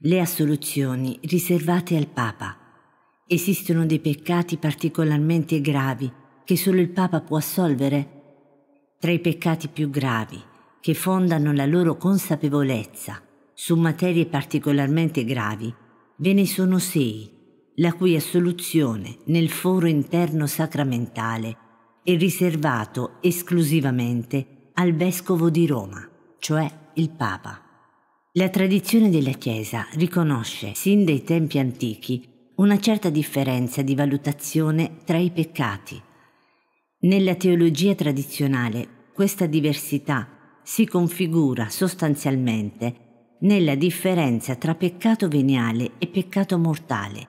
le assoluzioni riservate al Papa. Esistono dei peccati particolarmente gravi che solo il Papa può assolvere? Tra i peccati più gravi, che fondano la loro consapevolezza su materie particolarmente gravi, ve ne sono sei, la cui assoluzione nel foro interno sacramentale è riservato esclusivamente al Vescovo di Roma, cioè il Papa. La tradizione della Chiesa riconosce, sin dai tempi antichi, una certa differenza di valutazione tra i peccati. Nella teologia tradizionale questa diversità si configura sostanzialmente nella differenza tra peccato veniale e peccato mortale.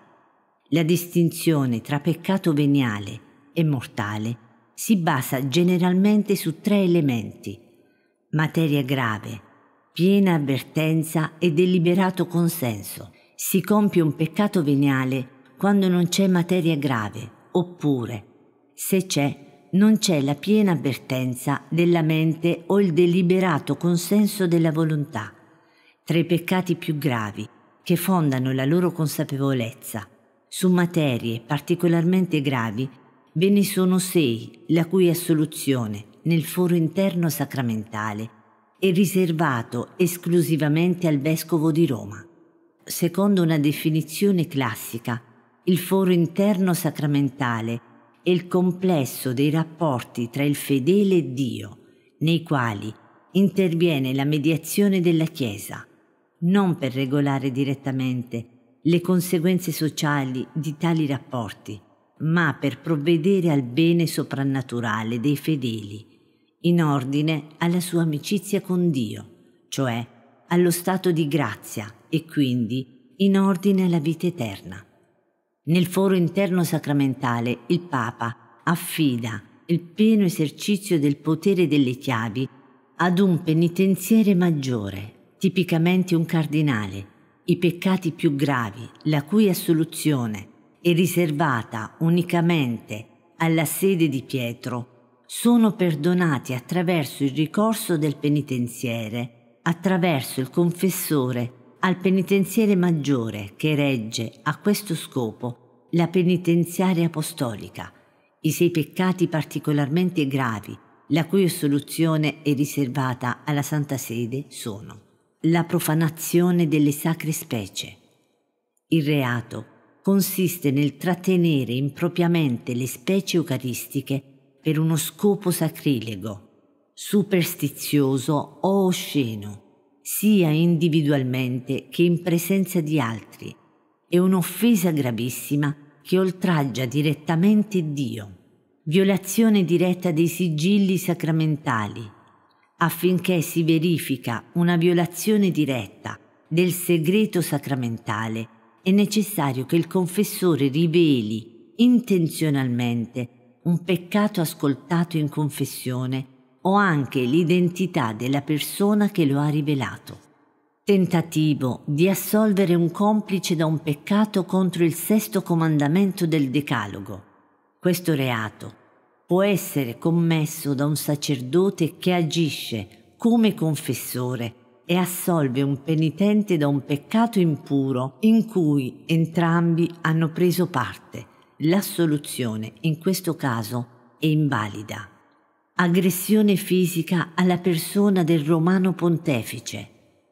La distinzione tra peccato veniale e mortale si basa generalmente su tre elementi. Materia grave, piena avvertenza e deliberato consenso. Si compie un peccato veniale quando non c'è materia grave, oppure, se c'è, non c'è la piena avvertenza della mente o il deliberato consenso della volontà. Tra i peccati più gravi, che fondano la loro consapevolezza su materie particolarmente gravi, ve ne sono sei, la cui assoluzione nel foro interno sacramentale è riservato esclusivamente al vescovo di Roma. Secondo una definizione classica, il foro interno sacramentale è il complesso dei rapporti tra il fedele e Dio, nei quali interviene la mediazione della Chiesa, non per regolare direttamente le conseguenze sociali di tali rapporti, ma per provvedere al bene soprannaturale dei fedeli in ordine alla sua amicizia con Dio, cioè allo stato di grazia e quindi in ordine alla vita eterna. Nel foro interno sacramentale il Papa affida il pieno esercizio del potere delle chiavi ad un penitenziere maggiore, tipicamente un cardinale, i peccati più gravi, la cui assoluzione è riservata unicamente alla sede di Pietro sono perdonati attraverso il ricorso del penitenziere, attraverso il confessore al penitenziere maggiore che regge a questo scopo la penitenziaria apostolica, i sei peccati particolarmente gravi, la cui assoluzione è riservata alla Santa Sede sono la profanazione delle sacre specie. Il reato consiste nel trattenere impropriamente le specie eucaristiche per uno scopo sacrilego, superstizioso o osceno, sia individualmente che in presenza di altri, è un'offesa gravissima che oltraggia direttamente Dio, violazione diretta dei sigilli sacramentali, affinché si verifica una violazione diretta del segreto sacramentale, è necessario che il confessore riveli intenzionalmente un peccato ascoltato in confessione o anche l'identità della persona che lo ha rivelato. Tentativo di assolvere un complice da un peccato contro il sesto comandamento del Decalogo. Questo reato può essere commesso da un sacerdote che agisce come confessore e assolve un penitente da un peccato impuro in cui entrambi hanno preso parte l'assoluzione in questo caso è invalida. Aggressione fisica alla persona del romano pontefice.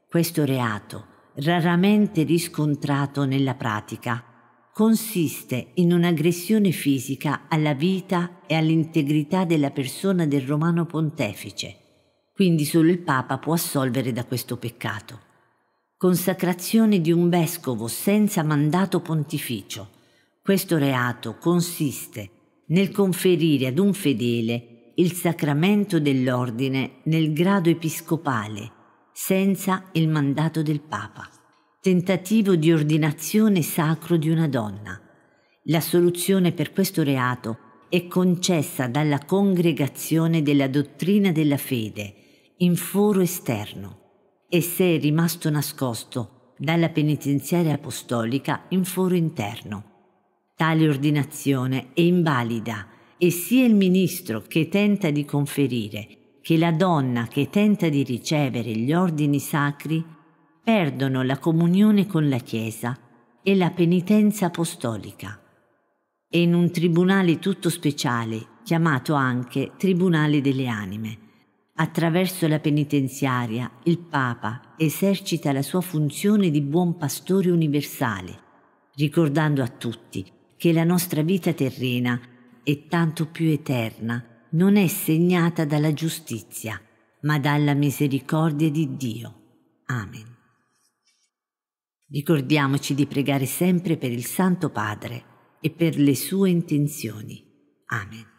Questo reato, raramente riscontrato nella pratica, consiste in un'aggressione fisica alla vita e all'integrità della persona del romano pontefice. Quindi solo il Papa può assolvere da questo peccato. Consacrazione di un vescovo senza mandato pontificio questo reato consiste nel conferire ad un fedele il sacramento dell'ordine nel grado episcopale, senza il mandato del Papa. Tentativo di ordinazione sacro di una donna. La soluzione per questo reato è concessa dalla congregazione della dottrina della fede, in foro esterno, e se è rimasto nascosto dalla penitenziaria apostolica in foro interno Tale ordinazione è invalida e sia il ministro che tenta di conferire che la donna che tenta di ricevere gli ordini sacri perdono la comunione con la Chiesa e la penitenza apostolica. E in un tribunale tutto speciale, chiamato anche Tribunale delle Anime, attraverso la penitenziaria il Papa esercita la sua funzione di buon pastore universale, ricordando a tutti che che la nostra vita terrena, e tanto più eterna, non è segnata dalla giustizia, ma dalla misericordia di Dio. Amen. Ricordiamoci di pregare sempre per il Santo Padre e per le sue intenzioni. Amen.